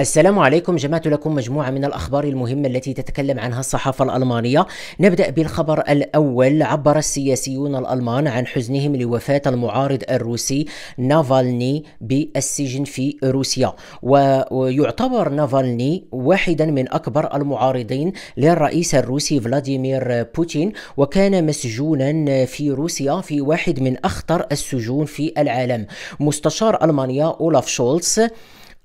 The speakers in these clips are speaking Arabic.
السلام عليكم جمعت لكم مجموعة من الأخبار المهمة التي تتكلم عنها الصحافة الألمانية نبدأ بالخبر الأول عبر السياسيون الألمان عن حزنهم لوفاة المعارض الروسي نافالني بالسجن في روسيا ويعتبر نافالني واحدا من أكبر المعارضين للرئيس الروسي فلاديمير بوتين وكان مسجونا في روسيا في واحد من أخطر السجون في العالم مستشار ألمانيا أولاف شولتز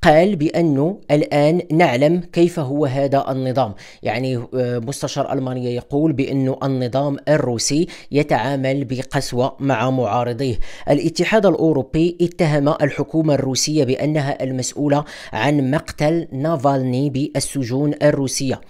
قال بأنه الآن نعلم كيف هو هذا النظام يعني آه، مستشار ألمانيا يقول بأنه النظام الروسي يتعامل بقسوة مع معارضيه الاتحاد الأوروبي اتهم الحكومة الروسية بأنها المسؤولة عن مقتل نافالني بالسجون الروسية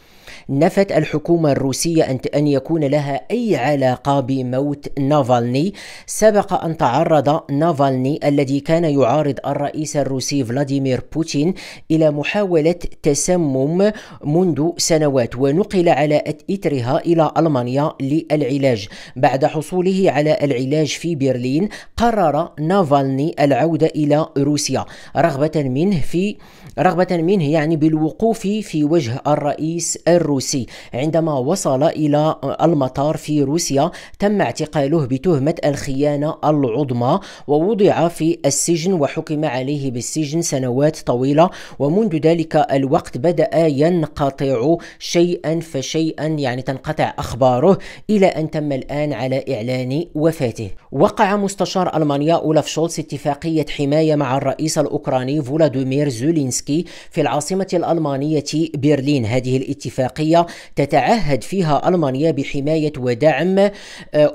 نفت الحكومة الروسية أن يكون لها أي علاقة بموت نافالني سبق أن تعرض نافالني الذي كان يعارض الرئيس الروسي فلاديمير بوتين إلى محاولة تسمم منذ سنوات ونقل على إثرها إلى ألمانيا للعلاج بعد حصوله على العلاج في برلين قرر نافالني العودة إلى روسيا رغبة منه في رغبة منه يعني بالوقوف في وجه الرئيس الروسي الروسي عندما وصل إلى المطار في روسيا تم اعتقاله بتهمة الخيانة العظمى ووضع في السجن وحكم عليه بالسجن سنوات طويلة ومنذ ذلك الوقت بدأ ينقطع شيئا فشيئا يعني تنقطع أخباره إلى أن تم الآن على إعلان وفاته وقع مستشار ألمانيا أولف شولتس اتفاقية حماية مع الرئيس الأوكراني فولاديمير زولينسكي في العاصمة الألمانية برلين هذه الاتفاقية الاتفاقية تتعهد فيها ألمانيا بحماية ودعم آه،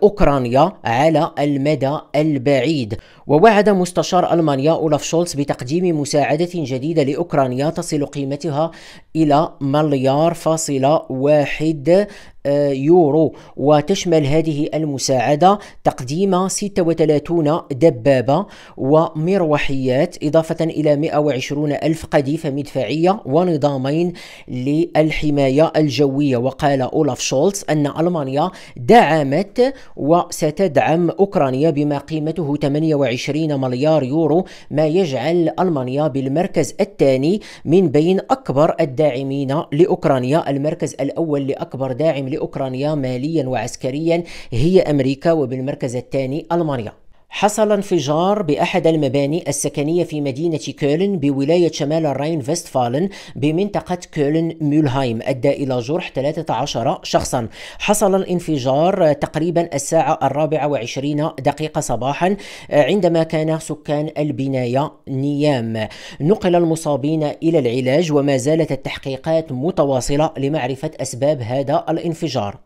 أوكرانيا على المدى البعيد ووعد مستشار ألمانيا أولاف شولتز بتقديم مساعدة جديدة لأوكرانيا تصل قيمتها إلى مليار فاصلة واحد آه، يورو وتشمل هذه المساعدة تقديم 36 دبابة ومروحيات إضافة إلى 120 ألف قذيفة مدفعية ونظامين للحماية الجوية وقال أولاف شولتز أن ألمانيا دعمت وستدعم أوكرانيا بما قيمته 28 مليار يورو ما يجعل ألمانيا بالمركز الثاني من بين أكبر الداعمين لأوكرانيا المركز الأول لأكبر داعم لأوكرانيا ماليا وعسكريا هي أمريكا وبالمركز الثاني ألمانيا حصل انفجار بأحد المباني السكنية في مدينة كولن بولاية شمال الراين فيستفالن بمنطقة كولن مولهايم أدى إلى جرح 13 شخصا حصل الانفجار تقريبا الساعة الرابعة وعشرين دقيقة صباحا عندما كان سكان البناية نيام نقل المصابين إلى العلاج وما زالت التحقيقات متواصلة لمعرفة أسباب هذا الانفجار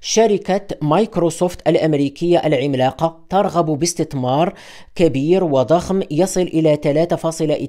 شركة مايكروسوفت الأمريكية العملاقة ترغب باستثمار كبير وضخم يصل إلى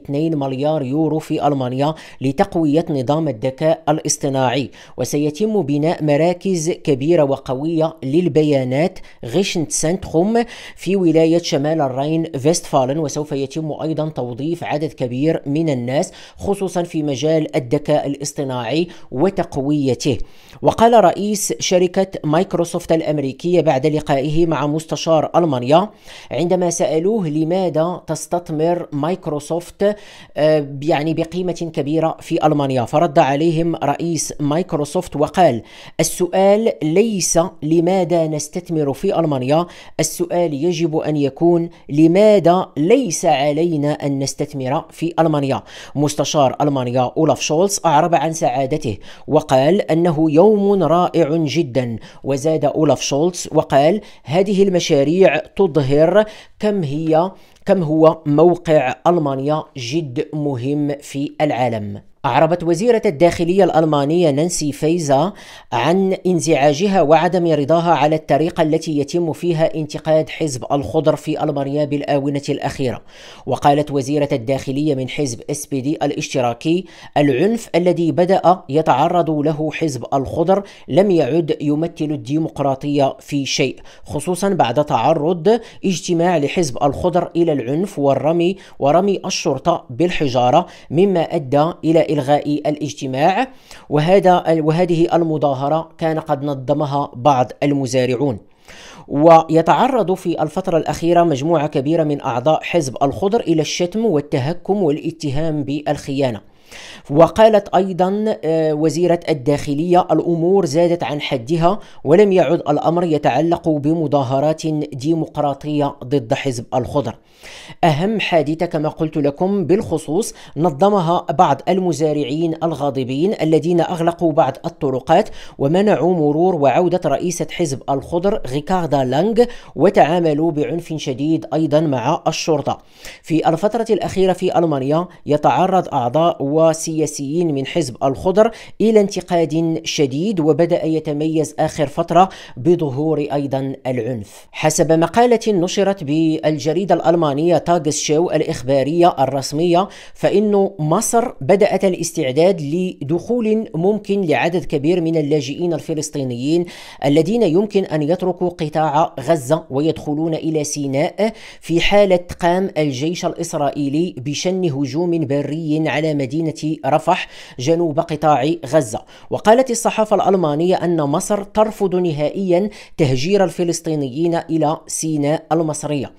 3.2 مليار يورو في ألمانيا لتقوية نظام الذكاء الاصطناعي وسيتم بناء مراكز كبيرة وقوية للبيانات غيشن سنتخوم في ولاية شمال الرين فيستفالن وسوف يتم أيضا توظيف عدد كبير من الناس خصوصا في مجال الذكاء الاصطناعي وتقويته وقال رئيس شركة شركة مايكروسوفت الأمريكية بعد لقائه مع مستشار ألمانيا عندما سألوه لماذا تستثمر مايكروسوفت آه، يعني بقيمة كبيرة في ألمانيا فرد عليهم رئيس مايكروسوفت وقال السؤال ليس لماذا نستثمر في ألمانيا السؤال يجب أن يكون لماذا ليس علينا أن نستثمر في ألمانيا مستشار ألمانيا أولاف شولز أعرب عن سعادته وقال أنه يوم رائع جدا وزاد أولاف شولتز وقال هذه المشاريع تظهر كم هي كم هو موقع ألمانيا جد مهم في العالم أعربت وزيرة الداخلية الألمانية نانسي فيزا عن انزعاجها وعدم رضاها على الطريقة التي يتم فيها انتقاد حزب الخضر في ألمانيا بالآونة الأخيرة وقالت وزيرة الداخلية من حزب اس بي دي الاشتراكي العنف الذي بدأ يتعرض له حزب الخضر لم يعد يمثل الديمقراطية في شيء خصوصا بعد تعرض اجتماع لحزب الخضر إلى العنف والرمي ورمي الشرطة بالحجارة مما أدى إلى إلغاء الاجتماع وهذا وهذه المظاهرة كان قد نظمها بعض المزارعون ويتعرض في الفترة الأخيرة مجموعة كبيرة من أعضاء حزب الخضر إلى الشتم والتهكم والاتهام بالخيانة وقالت أيضا آه، وزيرة الداخلية الأمور زادت عن حدها ولم يعد الأمر يتعلق بمظاهرات ديمقراطية ضد حزب الخضر أهم حادثة كما قلت لكم بالخصوص نظمها بعض المزارعين الغاضبين الذين أغلقوا بعض الطرقات ومنعوا مرور وعودة رئيسة حزب الخضر غيكاردا لانغ وتعاملوا بعنف شديد أيضا مع الشرطة في الفترة الأخيرة في ألمانيا يتعرض أعضاء و وسياسيين من حزب الخضر إلى انتقاد شديد وبدأ يتميز آخر فترة بظهور أيضا العنف حسب مقالة نشرت بالجريدة الألمانية تاغس شو الإخبارية الرسمية فإن مصر بدأت الاستعداد لدخول ممكن لعدد كبير من اللاجئين الفلسطينيين الذين يمكن أن يتركوا قطاع غزة ويدخلون إلى سيناء في حالة قام الجيش الإسرائيلي بشن هجوم بري على مدينة مدينة رفح جنوب قطاع غزة وقالت الصحافة الألمانية أن مصر ترفض نهائيا تهجير الفلسطينيين إلى سيناء المصرية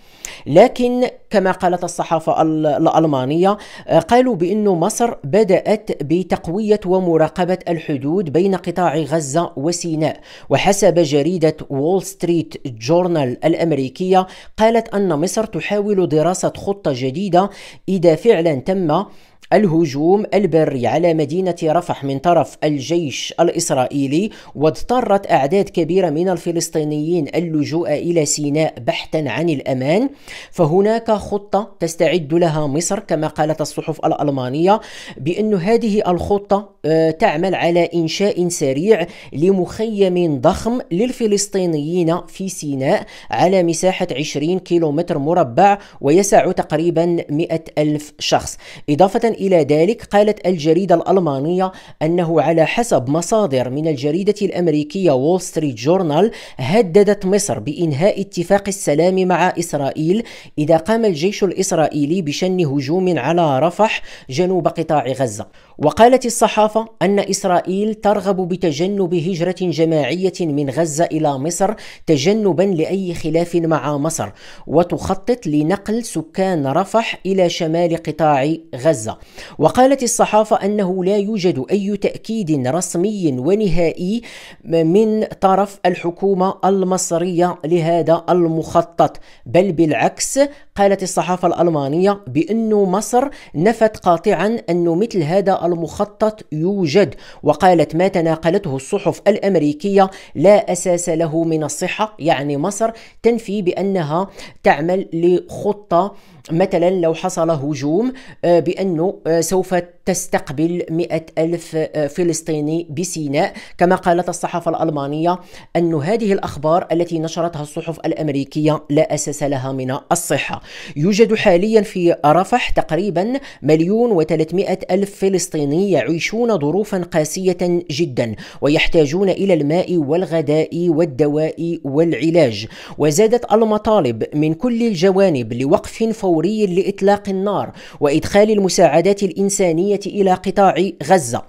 لكن كما قالت الصحافة الألمانية آه، قالوا بأن مصر بدأت بتقوية ومراقبة الحدود بين قطاع غزة وسيناء وحسب جريدة وول ستريت جورنال الأمريكية قالت أن مصر تحاول دراسة خطة جديدة إذا فعلا تم الهجوم البري على مدينة رفح من طرف الجيش الإسرائيلي واضطرت أعداد كبيرة من الفلسطينيين اللجوء إلى سيناء بحثا عن الأمان فهناك خطة تستعد لها مصر كما قالت الصحف الألمانية بأن هذه الخطة آه، تعمل على إنشاء سريع لمخيم ضخم للفلسطينيين في سيناء على مساحة 20 كيلومتر مربع ويسع تقريبا 100 ألف شخص إضافة إلى ذلك قالت الجريدة الألمانية أنه على حسب مصادر من الجريدة الأمريكية وول ستريت جورنال هددت مصر بإنهاء اتفاق السلام مع إسرائيل إذا قام الجيش الإسرائيلي بشن هجوم على رفح جنوب قطاع غزة وقالت الصحافة أن إسرائيل ترغب بتجنب هجرة جماعية من غزة إلى مصر تجنبا لأي خلاف مع مصر وتخطط لنقل سكان رفح إلى شمال قطاع غزة وقالت الصحافة أنه لا يوجد أي تأكيد رسمي ونهائي من طرف الحكومة المصرية لهذا المخطط بل بالعكس قالت الصحافة الألمانية بأنه مصر نفت قاطعا أن مثل هذا المخطط يوجد وقالت ما تناقلته الصحف الأمريكية لا أساس له من الصحة يعني مصر تنفي بأنها تعمل لخطة مثلا لو حصل هجوم آه، بأنه آه، سوف تستقبل مئة ألف آه، فلسطيني بسيناء كما قالت الصحافة الألمانية أن هذه الأخبار التي نشرتها الصحف الأمريكية لا أساس لها من الصحة يوجد حاليا في رفح تقريبا مليون وثلاثمائة ألف فلسطيني يعيشون ظروفا قاسية جدا ويحتاجون إلى الماء والغذاء والدواء والعلاج وزادت المطالب من كل الجوانب لوقف فوري لإطلاق النار وإدخال المساعدات الإنسانية الإنسانية إلى قطاع غزة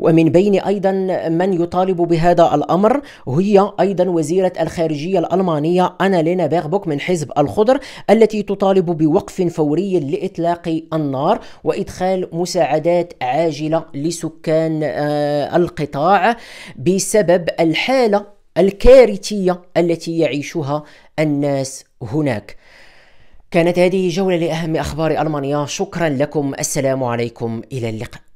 ومن بين ايضا من يطالب بهذا الامر هي ايضا وزيره الخارجيه الالمانيه انا لينا بيغبوك من حزب الخضر التي تطالب بوقف فوري لاطلاق النار وادخال مساعدات عاجله لسكان آه، القطاع بسبب الحاله الكارثيه التي يعيشها الناس هناك كانت هذه جولة لأهم أخبار ألمانيا شكرا لكم السلام عليكم إلى اللقاء